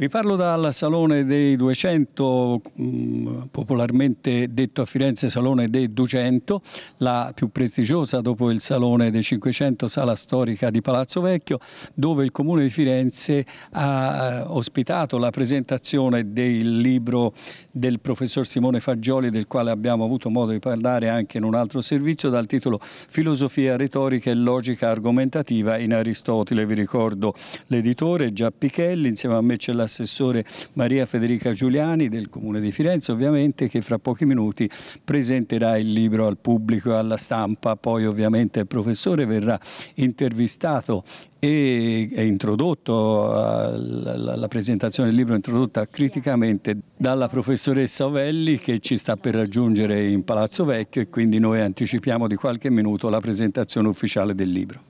Vi parlo dal Salone dei 200, mm, popolarmente detto a Firenze Salone dei 200, la più prestigiosa dopo il Salone dei 500, sala storica di Palazzo Vecchio, dove il Comune di Firenze ha eh, ospitato la presentazione del libro del professor Simone Fagioli, del quale abbiamo avuto modo di parlare anche in un altro servizio, dal titolo Filosofia retorica e logica argomentativa in Aristotele. Vi ricordo l'editore Giappichelli, insieme a me c'è la l'assessore Maria Federica Giuliani del Comune di Firenze ovviamente che fra pochi minuti presenterà il libro al pubblico e alla stampa, poi ovviamente il professore verrà intervistato e è introdotto, eh, la presentazione del libro è introdotta criticamente dalla professoressa Ovelli che ci sta per raggiungere in Palazzo Vecchio e quindi noi anticipiamo di qualche minuto la presentazione ufficiale del libro.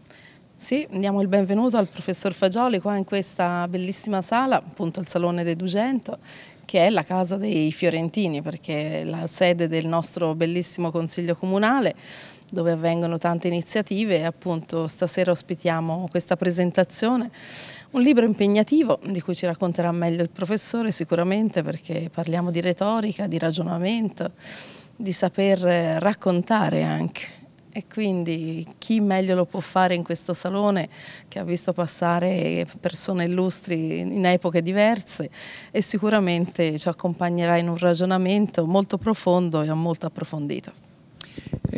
Sì, diamo il benvenuto al professor Fagioli qua in questa bellissima sala, appunto il Salone dei Dugento, che è la casa dei fiorentini perché è la sede del nostro bellissimo consiglio comunale dove avvengono tante iniziative e appunto stasera ospitiamo questa presentazione. Un libro impegnativo di cui ci racconterà meglio il professore sicuramente perché parliamo di retorica, di ragionamento, di saper raccontare anche. E quindi chi meglio lo può fare in questo salone che ha visto passare persone illustri in epoche diverse e sicuramente ci accompagnerà in un ragionamento molto profondo e molto approfondito.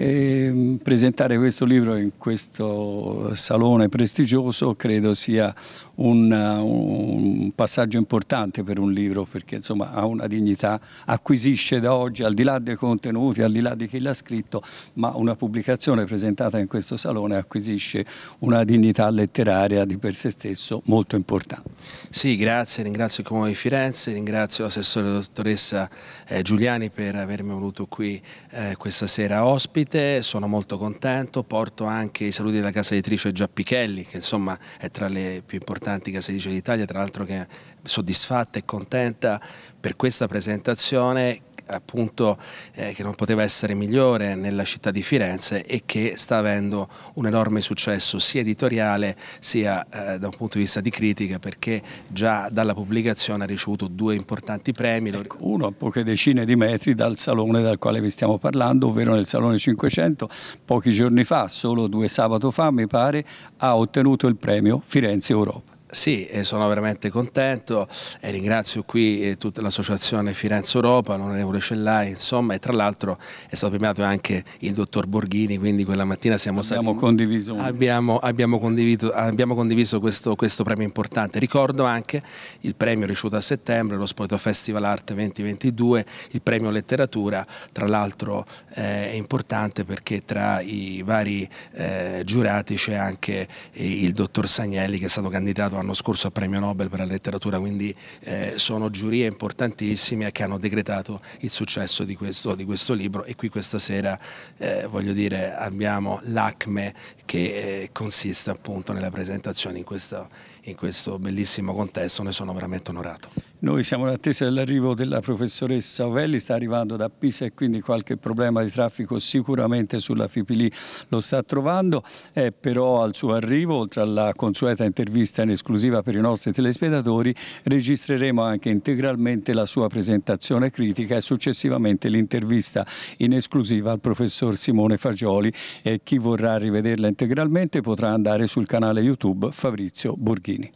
E ehm, presentare questo libro in questo salone prestigioso credo sia un, un, passaggio importante per un libro perché insomma ha una dignità, acquisisce da oggi al di là dei contenuti, al di là di chi l'ha scritto, ma una pubblicazione presentata in questo salone acquisisce una dignità letteraria di per sé stesso molto importante. Sì, grazie, ringrazio il Comune di Firenze, ringrazio l'assessore dottoressa eh, Giuliani per avermi venuto qui eh, questa sera ospite ospite, sono molto contento, porto anche i saluti della casa editrice Giappichelli che insomma è tra le più importanti case editrici d'Italia, tra l'altro che è soddisfatta e contenta per questa presentazione appunto eh, che non poteva essere migliore nella città di Firenze e che sta avendo un enorme successo sia editoriale sia eh, da un punto di vista di critica perché già dalla pubblicazione ha ricevuto due importanti premi. Ecco, uno a poche decine di metri dal salone dal quale vi stiamo parlando, ovvero nel Salone 500, pochi giorni fa, solo due sabato fa mi pare, ha ottenuto il premio Firenze Europa. Sì, sono veramente contento e ringrazio qui eh, tutta l'associazione Firenze Europa, l'onorevole Cellai, insomma, e tra l'altro è stato premiato anche il dottor Borghini, quindi quella mattina siamo abbiamo stati... Condiviso. Abbiamo, abbiamo condiviso. Abbiamo condiviso questo, questo, premio importante. Ricordo anche il premio ricevuto a settembre, lo Spoito Festival Art 2022, il premio Letteratura, tra l'altro eh, è importante perché tra i vari eh, giurati c'è anche eh, il dottor Sagnelli che è stato candidato l'anno scorso a premio Nobel per la letteratura, quindi eh, sono giurie importantissime che hanno decretato il successo di questo, di questo libro e qui questa sera eh, voglio dire abbiamo l'acme che eh, consiste appunto nella presentazione in questo, in questo bellissimo contesto ne sono veramente onorato. Noi siamo in attesa dell'arrivo della professoressa Ovelli, sta arrivando da Pisa e quindi qualche problema di traffico sicuramente sulla Fipili lo sta trovando, è però al suo arrivo, oltre alla consueta intervista in esclusiva per i nostri telespettatori, registreremo anche integralmente la sua presentazione critica e successivamente l'intervista in esclusiva al professor Simone Fagioli e chi vorrà rivederla integralmente potrà andare sul canale YouTube Fabrizio Borghini. kiinni.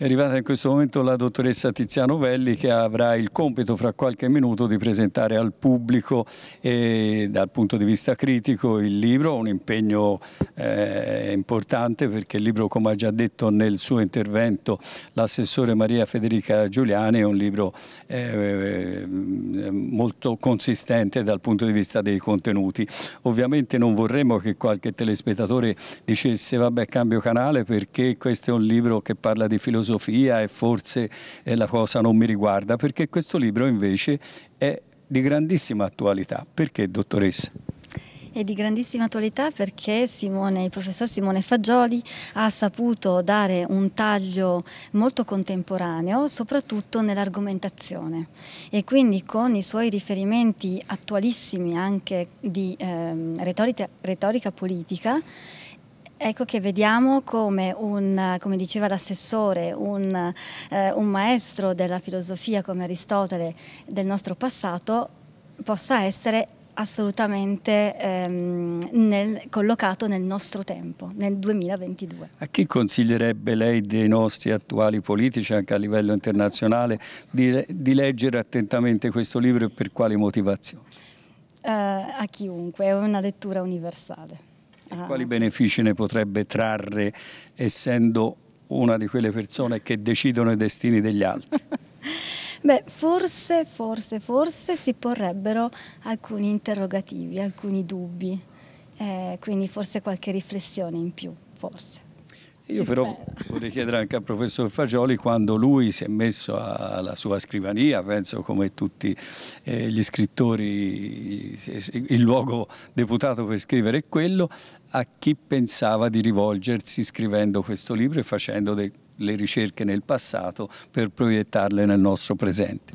È arrivata in questo momento la dottoressa Tiziano Velli che avrà il compito fra qualche minuto di presentare al pubblico e dal punto di vista critico il libro, un impegno eh, importante perché il libro come ha già detto nel suo intervento l'assessore Maria Federica Giuliani è un libro eh, molto consistente dal punto di vista dei contenuti. Ovviamente non vorremmo che qualche telespettatore dicesse vabbè cambio canale perché questo è un libro che parla di filosofia filosofia e forse eh, la cosa non mi riguarda, perché questo libro invece è di grandissima attualità. Perché, dottoressa? È di grandissima attualità perché Simone, il professor Simone Fagioli ha saputo dare un taglio molto contemporaneo, soprattutto nell'argomentazione e quindi con i suoi riferimenti attualissimi anche di eh, retorica, retorica politica Ecco che vediamo come, un, come diceva l'assessore, un, eh, un maestro della filosofia come Aristotele del nostro passato possa essere assolutamente ehm, nel, collocato nel nostro tempo, nel 2022. A chi consiglierebbe lei dei nostri attuali politici, anche a livello internazionale, di, di leggere attentamente questo libro e per quale motivazione? Eh, a chiunque, è una lettura universale. E ah. quali benefici ne potrebbe trarre essendo una di quelle persone che decidono i destini degli altri? Beh, forse, forse, forse si porrebbero alcuni interrogativi, alcuni dubbi, eh, quindi forse qualche riflessione in più, forse. Io si però spera. vorrei chiedere anche al professor Fagioli quando lui si è messo alla sua scrivania, penso come tutti eh, gli scrittori, il luogo deputato per scrivere è quello, a chi pensava di rivolgersi scrivendo questo libro e facendo dei le ricerche nel passato per proiettarle nel nostro presente.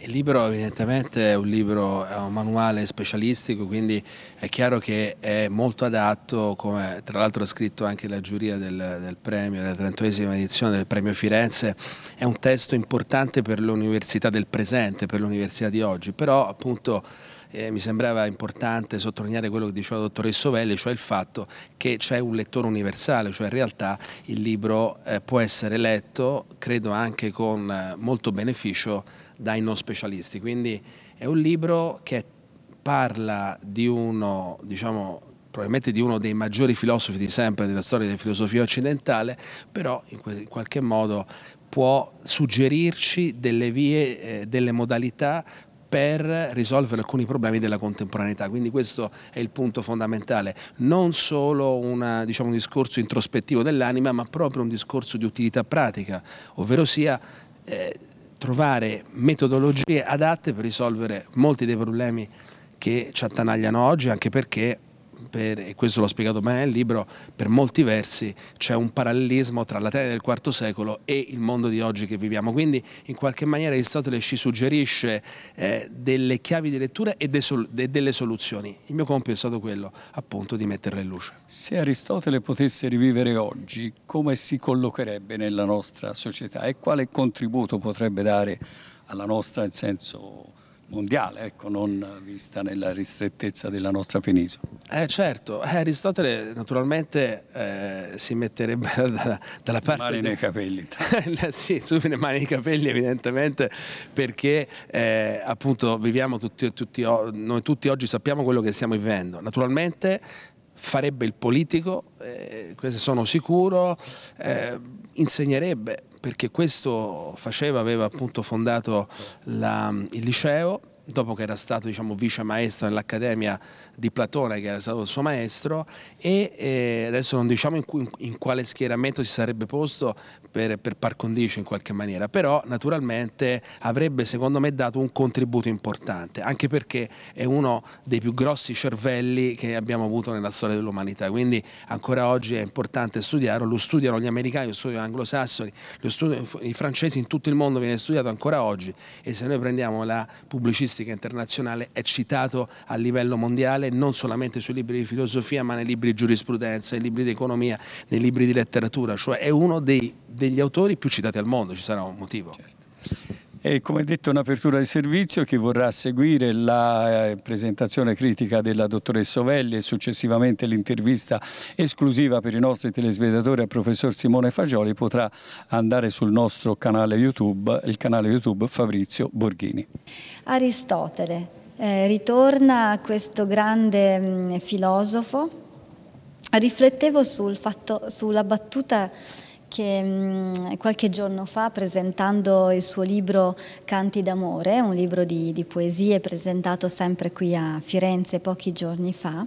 Il libro evidentemente è un libro, è un manuale specialistico, quindi è chiaro che è molto adatto, come tra l'altro ha scritto anche la giuria del, del premio, della trentuesima edizione del premio Firenze, è un testo importante per l'università del presente, per l'università di oggi, però appunto eh, mi sembrava importante sottolineare quello che diceva la dottoressa Velli, cioè il fatto che c'è un lettore universale, cioè in realtà il libro eh, può essere letto, credo anche con eh, molto beneficio, dai non specialisti. Quindi è un libro che parla di uno, diciamo, probabilmente di uno dei maggiori filosofi di sempre della storia della filosofia occidentale, però in qualche modo può suggerirci delle vie, eh, delle modalità per risolvere alcuni problemi della contemporaneità. Quindi questo è il punto fondamentale, non solo una, diciamo, un discorso introspettivo dell'anima, ma proprio un discorso di utilità pratica, ovvero sia eh, trovare metodologie adatte per risolvere molti dei problemi che ci attanagliano oggi, anche perché per, e questo l'ho spiegato mai nel libro, per molti versi c'è un parallelismo tra l'Atene del IV secolo e il mondo di oggi che viviamo, quindi in qualche maniera Aristotele ci suggerisce eh, delle chiavi di lettura e de sol de delle soluzioni. Il mio compito è stato quello appunto di metterle in luce. Se Aristotele potesse rivivere oggi, come si collocherebbe nella nostra società e quale contributo potrebbe dare alla nostra in senso mondiale, ecco, non vista nella ristrettezza della nostra penisola. Eh certo, eh, Aristotele naturalmente eh, si metterebbe da, dalla parte... Mani nei capelli. Eh, sì, su le mani nei capelli evidentemente perché eh, appunto viviamo tutti, tutti, noi tutti oggi sappiamo quello che stiamo vivendo. Naturalmente farebbe il politico, eh, questo sono sicuro, eh, insegnerebbe perché questo faceva, aveva appunto fondato la, il liceo dopo che era stato diciamo, vice maestro nell'Accademia di Platone, che era stato il suo maestro, e eh, adesso non diciamo in, in, in, quale schieramento si sarebbe posto per, per par condicio in qualche maniera, però naturalmente avrebbe secondo me dato un contributo importante, anche perché è uno dei più grossi cervelli che abbiamo avuto nella storia dell'umanità, quindi ancora oggi è importante studiarlo, lo studiano gli americani, lo studiano gli anglosassoni, lo studiano i francesi, in tutto il mondo viene studiato ancora oggi e se noi prendiamo la pubblicità scolastica internazionale è citato a livello mondiale non solamente sui libri di filosofia ma nei libri di giurisprudenza, nei libri di economia, nei libri di letteratura, cioè è uno dei, degli autori più citati al mondo, ci sarà un motivo. Certo. E come detto un'apertura di servizio chi vorrà seguire la eh, presentazione critica della dottoressa Ovelli e successivamente l'intervista esclusiva per i nostri telespettatori al professor Simone Fagioli potrà andare sul nostro canale YouTube, il canale YouTube Fabrizio Borghini. Aristotele, eh, ritorna questo grande mh, mm, filosofo, riflettevo sul fatto, sulla battuta che mh, mm, qualche giorno fa presentando il suo libro Canti d'amore, un libro di, di poesie presentato sempre qui a Firenze pochi giorni fa,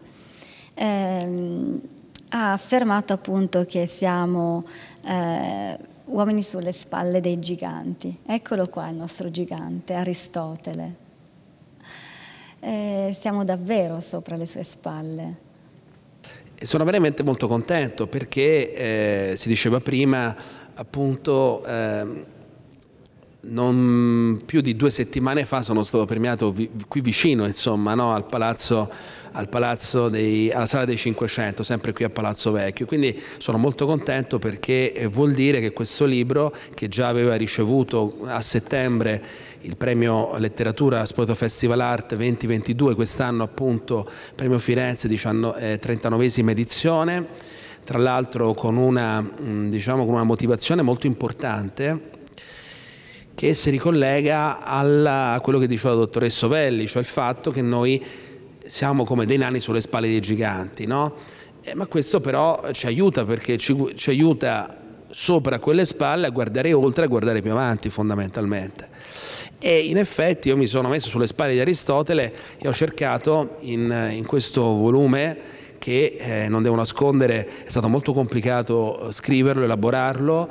ehm, ha affermato appunto che siamo eh, uomini sulle spalle dei giganti. Eccolo qua il nostro gigante, Aristotele. Eh, siamo davvero sopra le sue spalle. E sono veramente molto contento perché, eh, si diceva prima, appunto... Eh, non più di due settimane fa sono stato premiato vi, qui vicino, insomma, no? al palazzo, al palazzo dei, alla Sala dei 500, sempre qui a Palazzo Vecchio. Quindi sono molto contento perché eh, vuol dire che questo libro, che già aveva ricevuto a settembre il premio Letteratura Spoto Festival Art 2022, quest'anno appunto premio Firenze, 39esima eh, edizione, tra l'altro con, mm, diciamo, con una motivazione molto importante che si ricollega alla, a quello che diceva la dottoressa Ovelli, cioè il fatto che noi siamo come dei nani sulle spalle dei giganti, no? eh, ma questo però ci aiuta perché ci, ci aiuta sopra quelle spalle a guardare oltre, a guardare più avanti fondamentalmente. E in effetti io mi sono messo sulle spalle di Aristotele e ho cercato in, in questo volume che eh, non devo nascondere è stato molto complicato eh, scriverlo, elaborarlo,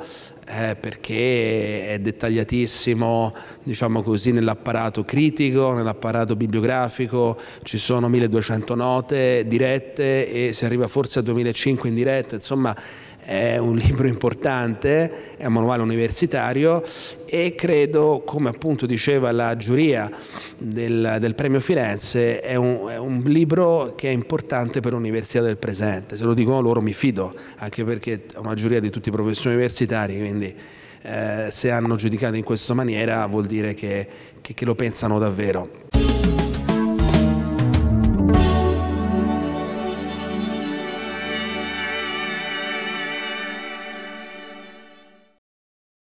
eh, perché è dettagliatissimo diciamo così, nell'apparato critico, nell'apparato bibliografico, ci sono 1200 note dirette e si arriva forse a 2005 in diretta, insomma è un libro importante, è un manuale universitario e credo, come appunto diceva la giuria del, del premio Firenze, è un, è un, libro che è importante per l'università del presente. Se lo dicono loro mi fido, anche perché ho una giuria di tutti i professori universitari, quindi eh, se hanno giudicato in questa maniera vuol dire che, che, che lo pensano davvero.